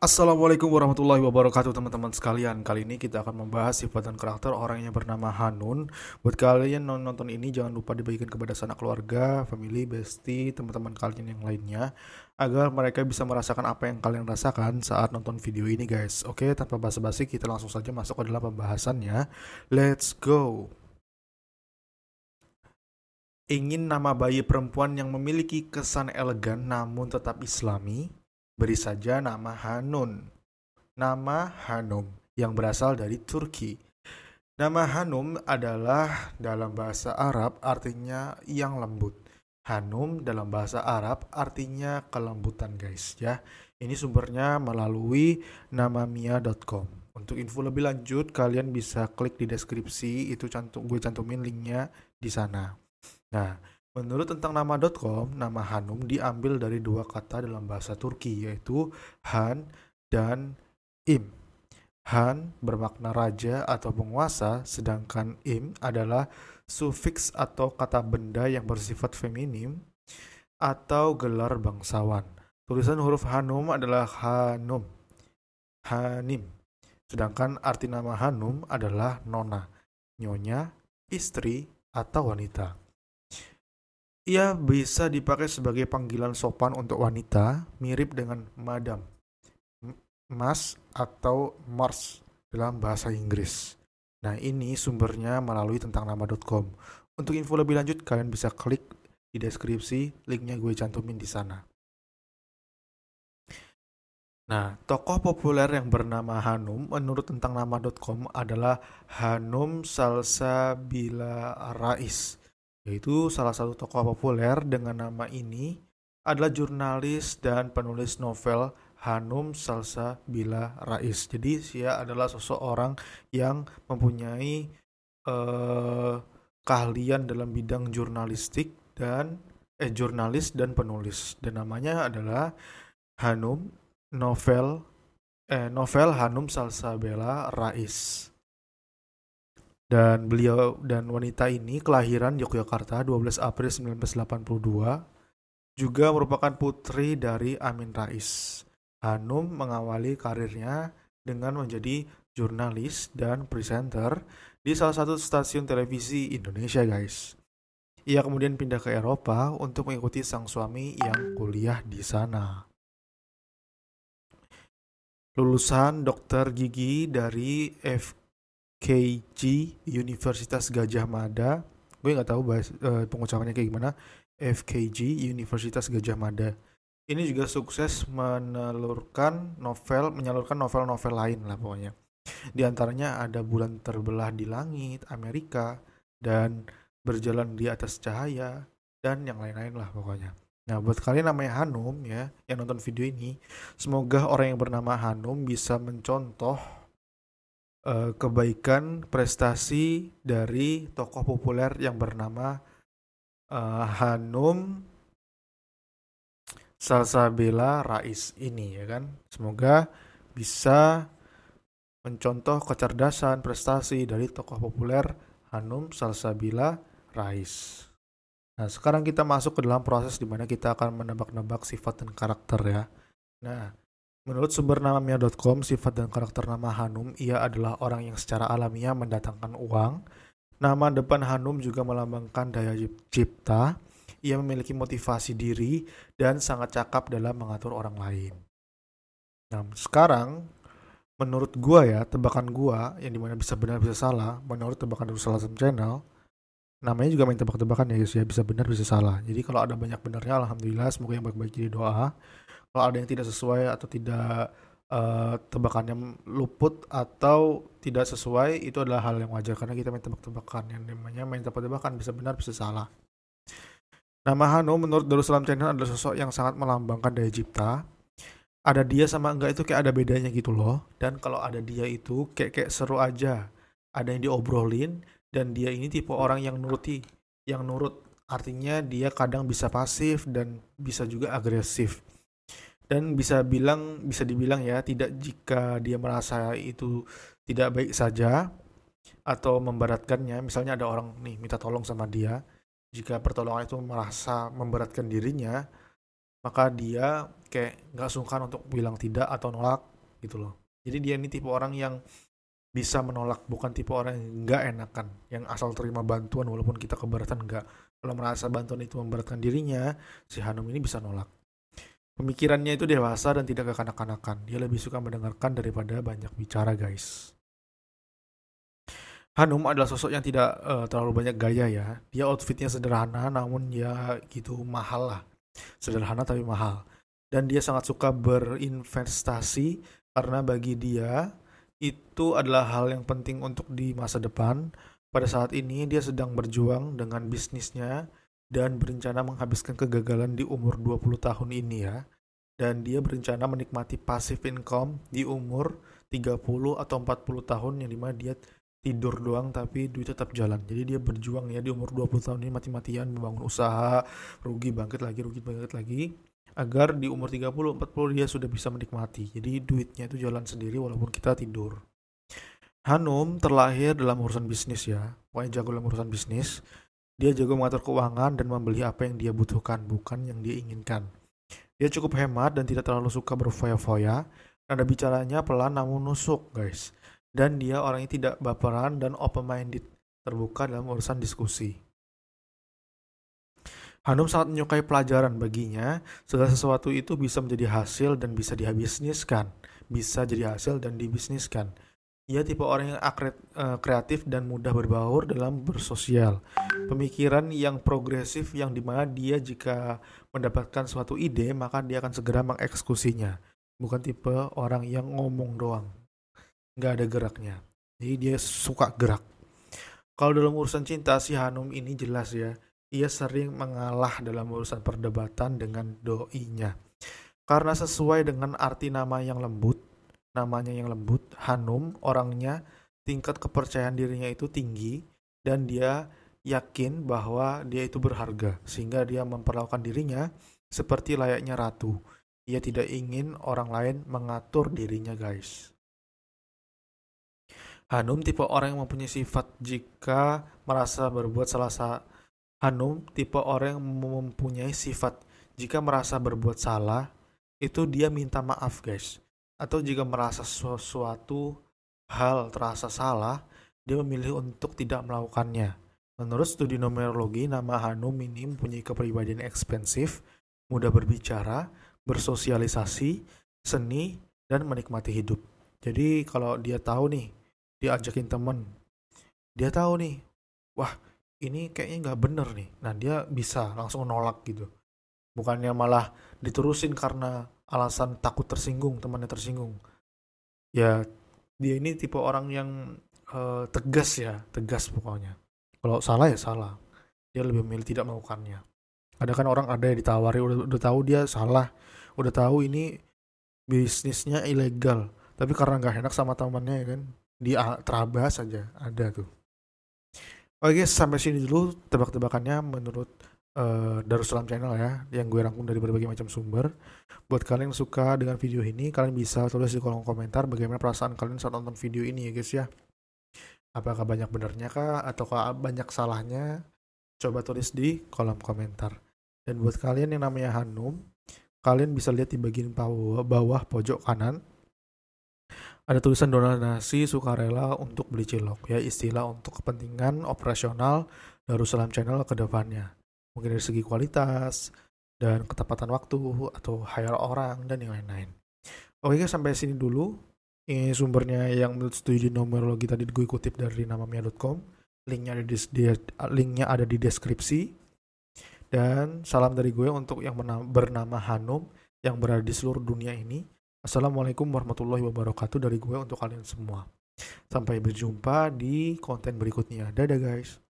Assalamualaikum warahmatullahi wabarakatuh teman-teman sekalian Kali ini kita akan membahas sifat dan karakter orang yang bernama Hanun Buat kalian yang nonton ini jangan lupa dibagikan kepada sanak keluarga, family, bestie, teman-teman kalian yang lainnya Agar mereka bisa merasakan apa yang kalian rasakan saat nonton video ini guys Oke tanpa basa-basi kita langsung saja masuk ke dalam pembahasannya Let's go Ingin nama bayi perempuan yang memiliki kesan elegan namun tetap islami Beri saja nama Hanun. Nama Hanum yang berasal dari Turki. Nama Hanum adalah dalam bahasa Arab artinya yang lembut. Hanum dalam bahasa Arab artinya kelembutan guys ya. Ini sumbernya melalui namamia.com. Untuk info lebih lanjut kalian bisa klik di deskripsi itu cantum gue cantumin linknya di sana. Nah, Menurut tentang nama.com, nama Hanum diambil dari dua kata dalam bahasa Turki yaitu Han dan Im. Han bermakna raja atau penguasa, sedangkan Im adalah sufiks atau kata benda yang bersifat feminim atau gelar bangsawan. Tulisan huruf Hanum adalah Hanum, Hanim, sedangkan arti nama Hanum adalah nona, nyonya, istri, atau wanita. Ia bisa dipakai sebagai panggilan sopan untuk wanita, mirip dengan madam, mas atau mars dalam bahasa Inggris. Nah, ini sumbernya melalui tentang nama.com. Untuk info lebih lanjut, kalian bisa klik di deskripsi, linknya gue cantumin di sana. Nah, tokoh populer yang bernama Hanum menurut tentang nama.com adalah Hanum Salsabila Rais yaitu salah satu tokoh populer dengan nama ini adalah jurnalis dan penulis novel Hanum Salsa Bila Rais. Jadi dia adalah seseorang yang mempunyai eh, keahlian dalam bidang jurnalistik dan eh jurnalis dan penulis. Dan namanya adalah Hanum Novel eh, Novel Hanum Bila Rais. Dan beliau dan wanita ini kelahiran Yogyakarta 12 April 1982, juga merupakan putri dari Amin Rais. Hanum mengawali karirnya dengan menjadi jurnalis dan presenter di salah satu stasiun televisi Indonesia, guys. Ia kemudian pindah ke Eropa untuk mengikuti sang suami yang kuliah di sana. Lulusan dokter gigi dari K.G Universitas Gajah Mada gue nggak tahu bahas e, pengucapannya kayak gimana FKG Universitas Gajah Mada ini juga sukses menelurkan novel menyalurkan novel-novel lain lah pokoknya di antaranya ada bulan terbelah di langit Amerika dan berjalan di atas cahaya dan yang lain-lain lah pokoknya Nah, buat kalian namanya Hanum ya, yang nonton video ini, semoga orang yang bernama Hanum bisa mencontoh uh, kebaikan prestasi dari tokoh populer yang bernama uh, Hanum Salsabila Rais ini ya kan. Semoga bisa mencontoh kecerdasan prestasi dari tokoh populer Hanum Salsabila Rais. Nah, sekarang kita masuk ke dalam proses di mana kita akan menebak-nebak sifat dan karakter ya. Nah, Menurut sumber namanya.com, sifat dan karakter nama Hanum, ia adalah orang yang secara alamiah mendatangkan uang. Nama depan Hanum juga melambangkan daya cipta. Ia memiliki motivasi diri dan sangat cakap dalam mengatur orang lain. Nah, sekarang menurut gua ya, tebakan gua yang dimana bisa benar bisa salah, menurut tebakan dari salah satu Channel, namanya juga main tebak-tebakan ya guys ya bisa benar bisa salah jadi kalau ada banyak benarnya alhamdulillah semoga yang baik-baik jadi doa kalau ada yang tidak sesuai atau tidak uh, eh, tebakannya luput atau tidak sesuai itu adalah hal yang wajar karena kita main tebak-tebakan yang namanya main tebak-tebakan bisa benar bisa salah Nama Hano menurut Darussalam Channel adalah sosok yang sangat melambangkan daya cipta ada dia sama enggak itu kayak ada bedanya gitu loh dan kalau ada dia itu kayak kayak seru aja ada yang diobrolin dan dia ini tipe orang yang nuruti yang nurut artinya dia kadang bisa pasif dan bisa juga agresif dan bisa bilang bisa dibilang ya tidak jika dia merasa itu tidak baik saja atau memberatkannya misalnya ada orang nih minta tolong sama dia jika pertolongan itu merasa memberatkan dirinya maka dia kayak nggak sungkan untuk bilang tidak atau nolak gitu loh jadi dia ini tipe orang yang bisa menolak bukan tipe orang yang nggak enakan yang asal terima bantuan walaupun kita keberatan nggak kalau merasa bantuan itu memberatkan dirinya si Hanum ini bisa nolak pemikirannya itu dewasa dan tidak kekanak-kanakan dia lebih suka mendengarkan daripada banyak bicara guys Hanum adalah sosok yang tidak uh, terlalu banyak gaya ya dia outfitnya sederhana namun ya gitu mahal lah sederhana tapi mahal dan dia sangat suka berinvestasi karena bagi dia itu adalah hal yang penting untuk di masa depan. Pada saat ini dia sedang berjuang dengan bisnisnya dan berencana menghabiskan kegagalan di umur 20 tahun ini ya. Dan dia berencana menikmati passive income di umur 30 atau 40 tahun yang dimana dia tidur doang tapi duit tetap jalan. Jadi dia berjuang ya di umur 20 tahun ini mati-matian membangun usaha, rugi bangkit lagi, rugi bangkit lagi agar di umur 30 40 dia sudah bisa menikmati. Jadi duitnya itu jalan sendiri walaupun kita tidur. Hanum terlahir dalam urusan bisnis ya. Pokoknya jago dalam urusan bisnis. Dia jago mengatur keuangan dan membeli apa yang dia butuhkan, bukan yang dia inginkan. Dia cukup hemat dan tidak terlalu suka berfoya-foya. Nada bicaranya pelan namun nusuk, guys. Dan dia orangnya tidak baperan dan open-minded, terbuka dalam urusan diskusi. Hanum sangat menyukai pelajaran baginya, segala sesuatu itu bisa menjadi hasil dan bisa dihabisniskan, bisa jadi hasil dan dibisniskan. Ia tipe orang yang akre, eh, kreatif dan mudah berbaur dalam bersosial. Pemikiran yang progresif yang dimana dia jika mendapatkan suatu ide, maka dia akan segera mengeksekusinya. Bukan tipe orang yang ngomong doang. Nggak ada geraknya. Jadi dia suka gerak. Kalau dalam urusan cinta, si Hanum ini jelas ya ia sering mengalah dalam urusan perdebatan dengan doinya. Karena sesuai dengan arti nama yang lembut, namanya yang lembut, Hanum, orangnya tingkat kepercayaan dirinya itu tinggi dan dia yakin bahwa dia itu berharga sehingga dia memperlakukan dirinya seperti layaknya ratu. Ia tidak ingin orang lain mengatur dirinya, guys. Hanum tipe orang yang mempunyai sifat jika merasa berbuat salah satu Hanum tipe orang yang mempunyai sifat jika merasa berbuat salah, itu dia minta maaf guys. Atau jika merasa sesuatu hal terasa salah, dia memilih untuk tidak melakukannya. Menurut studi numerologi, nama Hanum ini mempunyai kepribadian ekspensif mudah berbicara, bersosialisasi, seni, dan menikmati hidup. Jadi kalau dia tahu nih, diajakin temen, dia tahu nih, wah ini kayaknya nggak bener nih nah dia bisa langsung nolak gitu bukannya malah diterusin karena alasan takut tersinggung temannya tersinggung ya dia ini tipe orang yang uh, tegas ya tegas pokoknya kalau salah ya salah dia lebih memilih tidak melakukannya ada kan orang ada yang ditawari udah udah tahu dia salah udah tahu ini bisnisnya ilegal tapi karena nggak enak sama temannya ya kan dia terabas aja ada tuh Oke, sampai sini dulu tebak-tebakannya menurut uh, Darussalam Channel ya, yang gue rangkum dari berbagai macam sumber. Buat kalian yang suka dengan video ini, kalian bisa tulis di kolom komentar bagaimana perasaan kalian saat nonton video ini ya guys ya. Apakah banyak benernya kah, ataukah banyak salahnya? Coba tulis di kolom komentar. Dan buat kalian yang namanya Hanum, kalian bisa lihat di bagian bawah, bawah pojok kanan ada tulisan donasi sukarela untuk beli cilok, ya istilah untuk kepentingan operasional Darussalam Channel ke depannya. Mungkin dari segi kualitas, dan ketepatan waktu, atau hire orang, dan yang lain-lain. Oke guys, sampai sini dulu. Ini sumbernya yang menurut studi numerologi tadi gue kutip dari namamia.com. Linknya ada di, linknya ada di deskripsi. Dan salam dari gue untuk yang bernama Hanum yang berada di seluruh dunia ini. Assalamualaikum warahmatullahi wabarakatuh dari gue untuk kalian semua. Sampai berjumpa di konten berikutnya. Dadah guys.